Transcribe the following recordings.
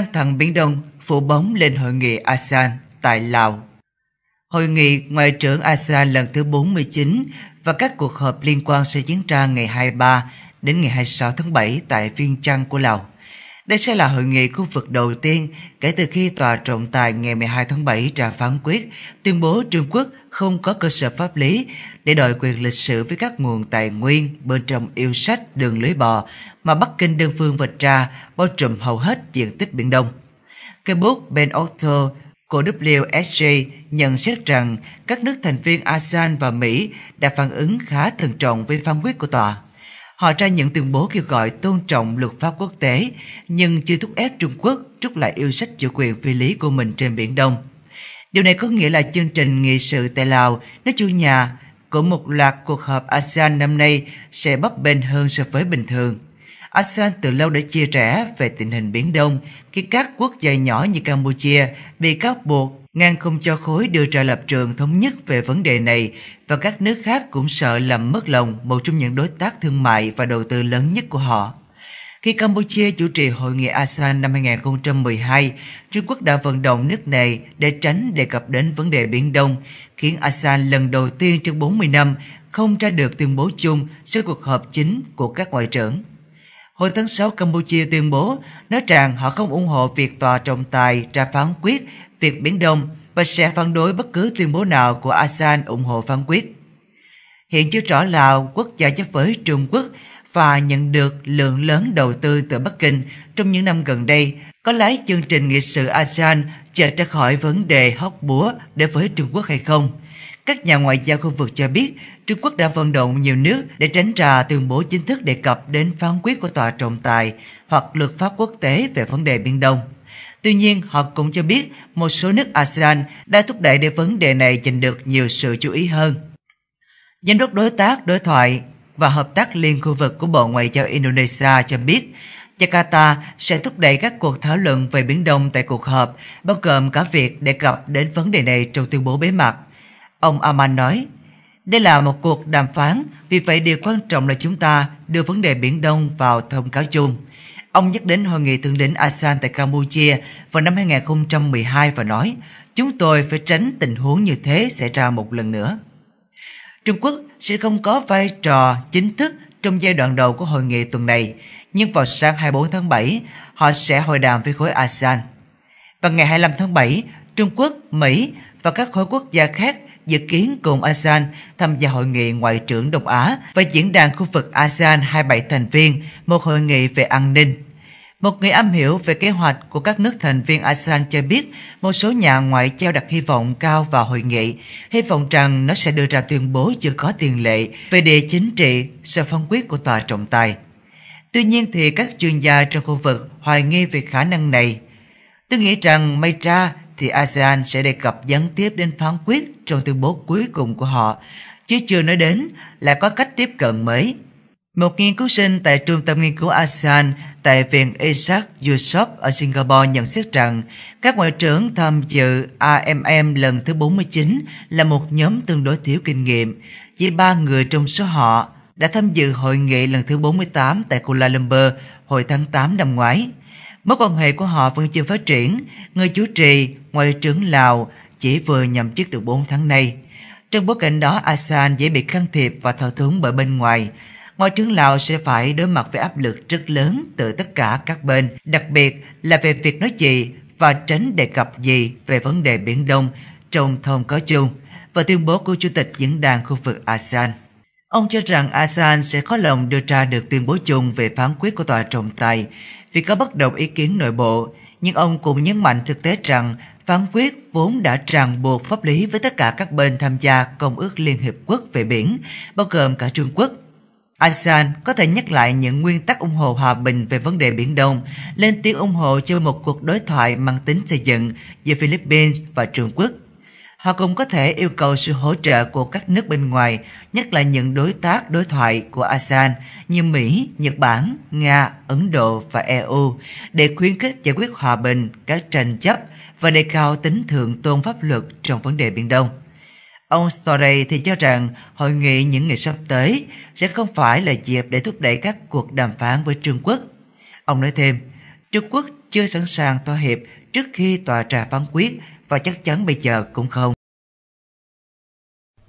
căng thẳng Biển Đông phủ bóng lên hội nghị ASEAN tại Lào. Hội nghị Ngoại trưởng ASEAN lần thứ 49 và các cuộc họp liên quan sẽ diễn ra ngày 23 đến ngày 26 tháng 7 tại Viên trăng của Lào. Đây sẽ là hội nghị khu vực đầu tiên kể từ khi Tòa trọng tài ngày 12 tháng 7 ra phán quyết tuyên bố Trung Quốc không có cơ sở pháp lý để đòi quyền lịch sử với các nguồn tài nguyên bên trong yêu sách đường lưới bò mà Bắc Kinh đơn phương vạch ra bao trùm hầu hết diện tích Biển Đông. Cây bút Ben Otto của WSJ nhận xét rằng các nước thành viên ASEAN và Mỹ đã phản ứng khá thận trọng với phán quyết của tòa. Họ ra những tuyên bố kêu gọi tôn trọng luật pháp quốc tế, nhưng chưa thúc ép Trung Quốc rút lại yêu sách chủ quyền phi lý của mình trên Biển Đông. Điều này có nghĩa là chương trình nghị sự tại Lào, nó chủ nhà của một loạt cuộc họp ASEAN năm nay sẽ bấp bênh hơn so với bình thường. ASEAN từ lâu đã chia rẽ về tình hình Biển Đông khi các quốc gia nhỏ như Campuchia bị cáo buộc ngăn không cho khối đưa ra lập trường thống nhất về vấn đề này và các nước khác cũng sợ làm mất lòng một trong những đối tác thương mại và đầu tư lớn nhất của họ. Khi Campuchia chủ trì hội nghị ASEAN năm 2012, Trung Quốc đã vận động nước này để tránh đề cập đến vấn đề Biển Đông, khiến ASEAN lần đầu tiên trong 40 năm không ra được tuyên bố chung sau cuộc họp chính của các ngoại trưởng. Hồi tháng 6, Campuchia tuyên bố nói rằng họ không ủng hộ việc tòa trọng tài ra phán quyết việc Biển Đông và sẽ phản đối bất cứ tuyên bố nào của ASEAN ủng hộ phán quyết. Hiện chưa rõ Lào quốc gia chấp với Trung Quốc và nhận được lượng lớn đầu tư từ Bắc Kinh trong những năm gần đây, có lái chương trình nghị sự ASEAN chợt ra khỏi vấn đề hóc búa để với Trung Quốc hay không? Các nhà ngoại giao khu vực cho biết, Trung Quốc đã vận động nhiều nước để tránh ra tuyên bố chính thức đề cập đến phán quyết của tòa trọng tài hoặc luật pháp quốc tế về vấn đề Biển Đông. Tuy nhiên, họ cũng cho biết một số nước ASEAN đã thúc đẩy để vấn đề này giành được nhiều sự chú ý hơn. Giám đốc đối tác đối thoại và hợp tác liên khu vực của Bộ Ngoại giao Indonesia cho biết, Jakarta sẽ thúc đẩy các cuộc thảo luận về Biển Đông tại cuộc họp, bao gồm cả việc đề cập đến vấn đề này trong tuyên bố bế mạc – Ông Aman nói, đây là một cuộc đàm phán, vì vậy điều quan trọng là chúng ta đưa vấn đề Biển Đông vào thông cáo chung. Ông nhắc đến hội nghị thượng đỉnh ASEAN tại Campuchia vào năm 2012 và nói, chúng tôi phải tránh tình huống như thế xảy ra một lần nữa. Trung Quốc sẽ không có vai trò chính thức trong giai đoạn đầu của hội nghị tuần này, nhưng vào sáng 24 tháng 7, họ sẽ hội đàm với khối ASEAN. Và ngày 25 tháng 7, Trung Quốc, Mỹ và các khối quốc gia khác dự kiến cùng ASEAN tham gia hội nghị ngoại trưởng Đông Á và diễn đàn khu vực ASEAN 27 thành viên, một hội nghị về an ninh. Một người am hiểu về kế hoạch của các nước thành viên ASEAN cho biết một số nhà ngoại giao đặt hy vọng cao vào hội nghị, hy vọng rằng nó sẽ đưa ra tuyên bố chưa có tiền lệ về địa chính trị sau phân quyết của tòa trọng tài. Tuy nhiên thì các chuyên gia trong khu vực hoài nghi về khả năng này. Tôi nghĩ rằng may ra thì ASEAN sẽ đề cập gián tiếp đến phán quyết trong tuyên bố cuối cùng của họ, chứ chưa nói đến là có cách tiếp cận mới. Một nghiên cứu sinh tại Trung tâm Nghiên cứu ASEAN tại Viện Isaac Yusof ở Singapore nhận xét rằng các ngoại trưởng tham dự AMM lần thứ 49 là một nhóm tương đối thiếu kinh nghiệm. Chỉ ba người trong số họ đã tham dự hội nghị lần thứ 48 tại Kuala Lumpur hồi tháng 8 năm ngoái. Mối quan hệ của họ vẫn chưa phát triển. Người chủ trì ngoại trưởng Lào chỉ vừa nhậm chức được 4 tháng nay. Trong bối cảnh đó, ASEAN dễ bị can thiệp và thao túng bởi bên ngoài. Ngoại trưởng Lào sẽ phải đối mặt với áp lực rất lớn từ tất cả các bên, đặc biệt là về việc nói gì và tránh đề cập gì về vấn đề Biển Đông trong thông cáo chung và tuyên bố của Chủ tịch Diễn đàn khu vực ASEAN. Ông cho rằng ASEAN sẽ khó lòng đưa ra được tuyên bố chung về phán quyết của tòa trọng tài vì có bất đồng ý kiến nội bộ nhưng ông cũng nhấn mạnh thực tế rằng phán quyết vốn đã ràng buộc pháp lý với tất cả các bên tham gia Công ước Liên Hiệp Quốc về biển, bao gồm cả Trung Quốc. ASEAN có thể nhắc lại những nguyên tắc ủng hộ hòa bình về vấn đề Biển Đông, lên tiếng ủng hộ cho một cuộc đối thoại mang tính xây dựng giữa Philippines và Trung Quốc. Họ cũng có thể yêu cầu sự hỗ trợ của các nước bên ngoài, nhất là những đối tác đối thoại của ASEAN như Mỹ, Nhật Bản, Nga, Ấn Độ và EU để khuyến khích giải quyết hòa bình, các tranh chấp và đề cao tính thượng tôn pháp luật trong vấn đề Biển Đông. Ông Story thì cho rằng hội nghị những ngày sắp tới sẽ không phải là dịp để thúc đẩy các cuộc đàm phán với Trung Quốc. Ông nói thêm, Trung Quốc chưa sẵn sàng thỏa hiệp trước khi tòa trà phán quyết và chắc chắn bây giờ cũng không.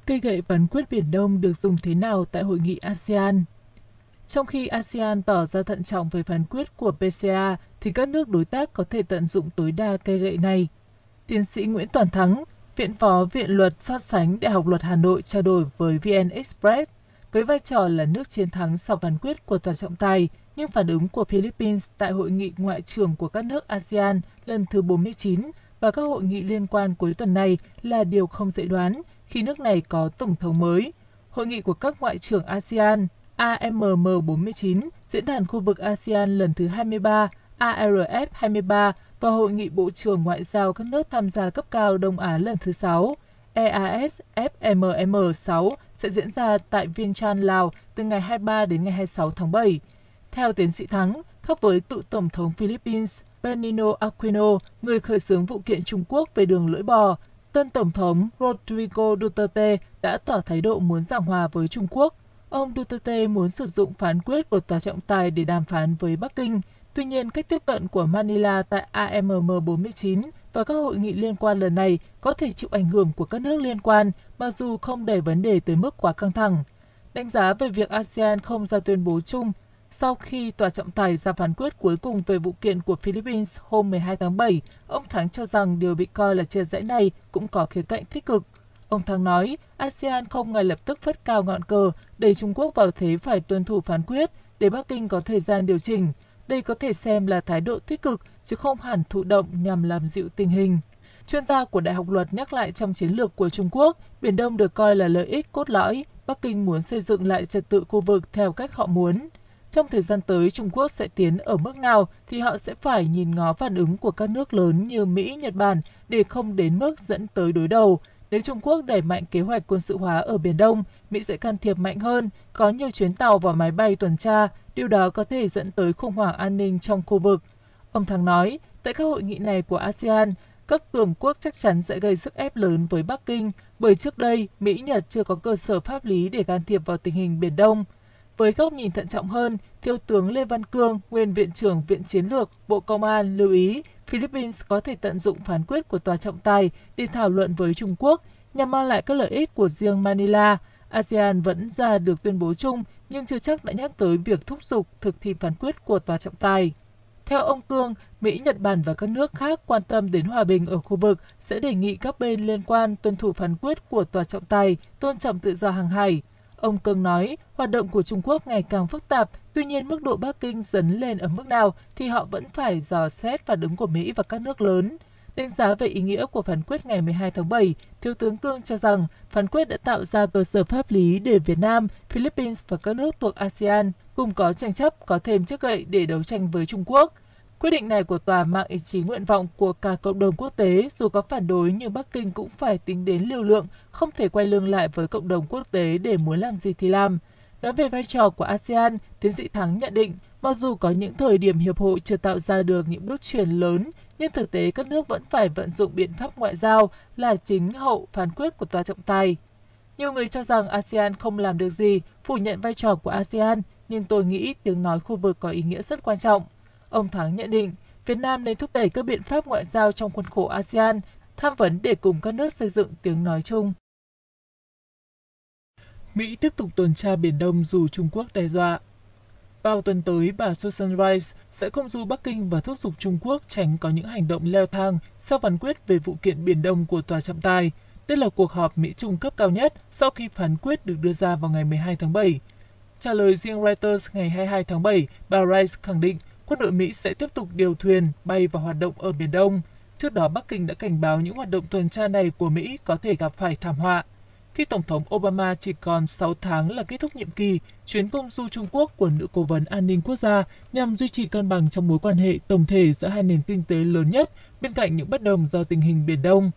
Cây gậy phán quyết Biển Đông được dùng thế nào tại hội nghị ASEAN? Trong khi ASEAN tỏ ra thận trọng về phán quyết của PCA, thì các nước đối tác có thể tận dụng tối đa cây gậy này. Tiến sĩ Nguyễn Toàn Thắng, Viện Phó Viện Luật So sánh Đại học Luật Hà Nội trao đổi với VN Express với vai trò là nước chiến thắng sau phán quyết của tòa trọng tài, nhưng phản ứng của Philippines tại hội nghị ngoại trưởng của các nước ASEAN lần thứ 49 và các hội nghị liên quan cuối tuần này là điều không dễ đoán khi nước này có tổng thống mới. Hội nghị của các ngoại trưởng ASEAN AMM49, Diễn đàn khu vực ASEAN lần thứ 23, ARF 23 và Hội nghị Bộ trưởng Ngoại giao các nước tham gia cấp cao Đông Á lần thứ 6, EAS FMM 6 sẽ diễn ra tại Viên Chan, Lào từ ngày 23 đến ngày 26 tháng 7. Theo tiến sĩ Thắng, khác với cựu Tổng thống Philippines Benino Aquino, người khởi xướng vụ kiện Trung Quốc về đường lưỡi bò, tân Tổng thống Rodrigo Duterte đã tỏ thái độ muốn giảng hòa với Trung Quốc. Ông Duterte muốn sử dụng phán quyết của tòa trọng tài để đàm phán với Bắc Kinh. Tuy nhiên, cách tiếp cận của Manila tại AMM 49 và các hội nghị liên quan lần này có thể chịu ảnh hưởng của các nước liên quan, mặc dù không đẩy vấn đề tới mức quá căng thẳng. Đánh giá về việc ASEAN không ra tuyên bố chung sau khi tòa trọng tài ra phán quyết cuối cùng về vụ kiện của Philippines hôm 12 tháng 7, ông Thắng cho rằng điều bị coi là chia rẽ này cũng có khía cạnh tích cực. Ông Thắng nói, ASEAN không ngay lập tức phất cao ngọn cờ để Trung Quốc vào thế phải tuân thủ phán quyết để Bắc Kinh có thời gian điều chỉnh. Đây có thể xem là thái độ tích cực chứ không hẳn thụ động nhằm làm dịu tình hình. Chuyên gia của Đại học Luật nhắc lại trong chiến lược của Trung Quốc, Biển Đông được coi là lợi ích cốt lõi, Bắc Kinh muốn xây dựng lại trật tự khu vực theo cách họ muốn. Trong thời gian tới, Trung Quốc sẽ tiến ở mức nào thì họ sẽ phải nhìn ngó phản ứng của các nước lớn như Mỹ, Nhật Bản để không đến mức dẫn tới đối đầu. Nếu Trung Quốc đẩy mạnh kế hoạch quân sự hóa ở Biển Đông, Mỹ sẽ can thiệp mạnh hơn, có nhiều chuyến tàu và máy bay tuần tra, điều đó có thể dẫn tới khủng hoảng an ninh trong khu vực. Ông Thắng nói, tại các hội nghị này của ASEAN, các cường quốc chắc chắn sẽ gây sức ép lớn với Bắc Kinh, bởi trước đây Mỹ-Nhật chưa có cơ sở pháp lý để can thiệp vào tình hình Biển Đông. Với góc nhìn thận trọng hơn, Thiếu tướng Lê Văn Cương, nguyên Viện trưởng Viện Chiến lược, Bộ Công an lưu ý Philippines có thể tận dụng phán quyết của tòa trọng tài để thảo luận với Trung Quốc nhằm mang lại các lợi ích của riêng Manila. ASEAN vẫn ra được tuyên bố chung nhưng chưa chắc đã nhắc tới việc thúc giục thực thi phán quyết của tòa trọng tài. Theo ông Cương, Mỹ, Nhật Bản và các nước khác quan tâm đến hòa bình ở khu vực sẽ đề nghị các bên liên quan tuân thủ phán quyết của tòa trọng tài, tôn trọng tự do hàng hải. Ông Cương nói, hoạt động của Trung Quốc ngày càng phức tạp, tuy nhiên mức độ Bắc Kinh dấn lên ở mức nào thì họ vẫn phải dò xét phản ứng của Mỹ và các nước lớn. Đánh giá về ý nghĩa của phán quyết ngày 12 tháng 7, Thiếu tướng Cương cho rằng phán quyết đã tạo ra cơ sở pháp lý để Việt Nam, Philippines và các nước thuộc ASEAN cùng có tranh chấp có thêm chiếc gậy để đấu tranh với Trung Quốc – Quyết định này của tòa mang ý chí nguyện vọng của cả cộng đồng quốc tế, dù có phản đối nhưng Bắc Kinh cũng phải tính đến lưu lượng, không thể quay lưng lại với cộng đồng quốc tế để muốn làm gì thì làm. Nói về vai trò của ASEAN, tiến sĩ Thắng nhận định, mặc dù có những thời điểm hiệp hội chưa tạo ra được những bước chuyển lớn, nhưng thực tế các nước vẫn phải vận dụng biện pháp ngoại giao là chính hậu phán quyết của tòa trọng tài. Nhiều người cho rằng ASEAN không làm được gì, phủ nhận vai trò của ASEAN, nhưng tôi nghĩ tiếng nói khu vực có ý nghĩa rất quan trọng. Ông Thắng nhận định, Việt Nam nên thúc đẩy các biện pháp ngoại giao trong khuôn khổ ASEAN, tham vấn để cùng các nước xây dựng tiếng nói chung. Mỹ tiếp tục tuần tra Biển Đông dù Trung Quốc đe dọa. Vào tuần tới, bà Susan Rice sẽ không du Bắc Kinh và thúc giục Trung Quốc tránh có những hành động leo thang sau phán quyết về vụ kiện Biển Đông của Tòa trọng tài. Đây là cuộc họp Mỹ-Trung cấp cao nhất sau khi phán quyết được đưa ra vào ngày 12 tháng 7. Trả lời riêng Reuters ngày 22 tháng 7, bà Rice khẳng định Quân đội Mỹ sẽ tiếp tục điều thuyền bay và hoạt động ở Biển Đông. Trước đó, Bắc Kinh đã cảnh báo những hoạt động tuần tra này của Mỹ có thể gặp phải thảm họa. Khi Tổng thống Obama chỉ còn 6 tháng là kết thúc nhiệm kỳ, chuyến công du Trung Quốc của nữ cố vấn an ninh quốc gia nhằm duy trì cân bằng trong mối quan hệ tổng thể giữa hai nền kinh tế lớn nhất bên cạnh những bất đồng do tình hình Biển Đông.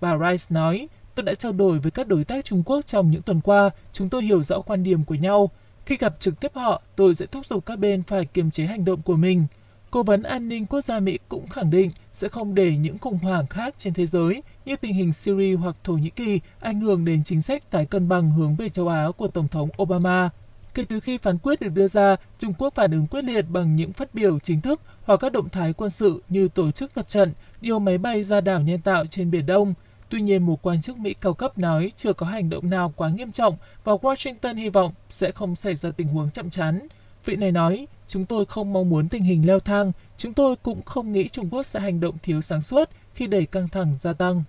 Bà Rice nói, tôi đã trao đổi với các đối tác Trung Quốc trong những tuần qua, chúng tôi hiểu rõ quan điểm của nhau, khi gặp trực tiếp họ, tôi sẽ thúc giục các bên phải kiềm chế hành động của mình. Cố vấn an ninh quốc gia Mỹ cũng khẳng định sẽ không để những khủng hoảng khác trên thế giới như tình hình Syria hoặc Thổ Nhĩ Kỳ ảnh hưởng đến chính sách tái cân bằng hướng về châu Á của Tổng thống Obama. Kể từ khi phán quyết được đưa ra, Trung Quốc phản ứng quyết liệt bằng những phát biểu chính thức hoặc các động thái quân sự như tổ chức tập trận, điều máy bay ra đảo nhân tạo trên Biển Đông – Tuy nhiên, một quan chức Mỹ cao cấp nói chưa có hành động nào quá nghiêm trọng và Washington hy vọng sẽ không xảy ra tình huống chậm chán. Vị này nói, chúng tôi không mong muốn tình hình leo thang, chúng tôi cũng không nghĩ Trung Quốc sẽ hành động thiếu sáng suốt khi đẩy căng thẳng gia tăng.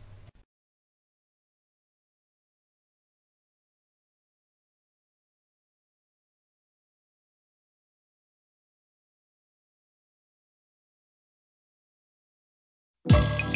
you